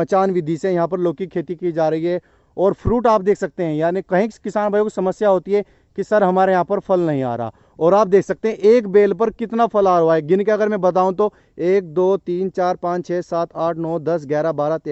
मचान विधि से यहाँ पर लौकी खेती की जा रही है और फ्रूट आप देख सकते हैं यानी कहीं किसान भाइयों को समस्या होती है कि सर हमारे यहाँ पर फल नहीं आ रहा और आप देख सकते हैं एक बेल पर कितना फल आ रहा है गिन के अगर मैं बताऊं तो एक दो तीन चार पाँच छः सात आठ नौ दस ग्यारह बारह तेरह